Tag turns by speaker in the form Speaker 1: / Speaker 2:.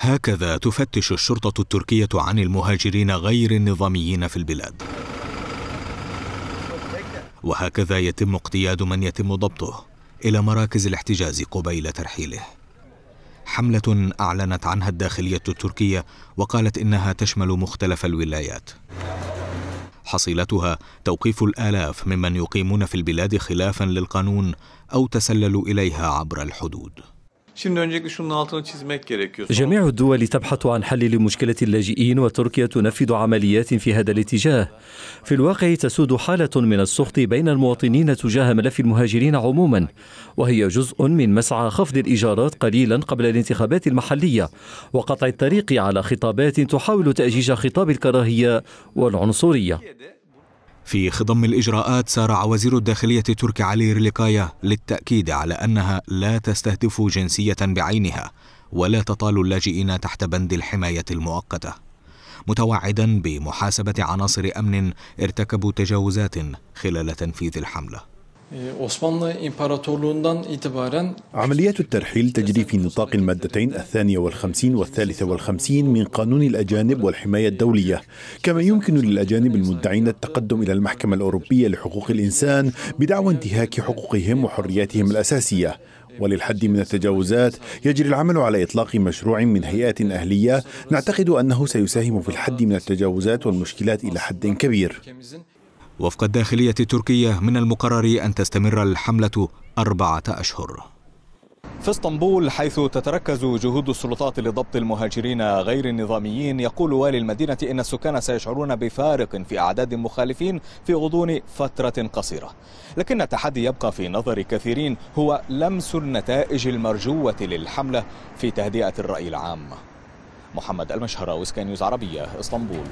Speaker 1: هكذا تفتش الشرطة التركية عن المهاجرين غير النظاميين في البلاد. وهكذا يتم اقتياد من يتم ضبطه إلى مراكز الاحتجاز قبيل ترحيله. حملة أعلنت عنها الداخلية التركية وقالت إنها تشمل مختلف الولايات. حصيلتها توقيف الآلاف ممن يقيمون في البلاد خلافا
Speaker 2: للقانون أو تسللوا إليها عبر الحدود. جميع الدول تبحث عن حل لمشكلة اللاجئين وتركيا تنفذ عمليات في هذا الاتجاه في الواقع تسود حالة من السخط بين المواطنين تجاه ملف المهاجرين عموما وهي جزء من مسعى خفض الإيجارات قليلا قبل الانتخابات المحلية وقطع الطريق على خطابات تحاول تأجيج خطاب الكراهية والعنصرية في خضم الإجراءات سارع وزير الداخلية التركي علي
Speaker 1: ريليكايا للتأكيد على أنها لا تستهدف جنسية بعينها ولا تطال اللاجئين تحت بند الحماية المؤقتة متوعدا بمحاسبة عناصر أمن ارتكبوا تجاوزات خلال تنفيذ الحملة
Speaker 3: عمليات الترحيل تجري في نطاق المادتين الثانية والخمسين والثالثة والخمسين من قانون الأجانب والحماية الدولية كما يمكن للأجانب المدعين التقدم إلى المحكمة الأوروبية لحقوق الإنسان بدعوى انتهاك حقوقهم وحرياتهم الأساسية وللحد من التجاوزات يجري العمل على إطلاق مشروع من هيئات أهلية نعتقد أنه سيساهم في الحد من التجاوزات والمشكلات إلى حد كبير
Speaker 1: وفق الداخلية التركية من المقرر أن تستمر الحملة أربعة أشهر في اسطنبول حيث تتركز جهود السلطات لضبط المهاجرين غير النظاميين يقول والي المدينة إن السكان سيشعرون بفارق في أعداد المخالفين في غضون فترة قصيرة لكن التحدي يبقى في نظر كثيرين هو لمس النتائج المرجوة للحملة في تهدئة الرأي العام محمد المشهر وسكانيوز نيوز عربية اسطنبول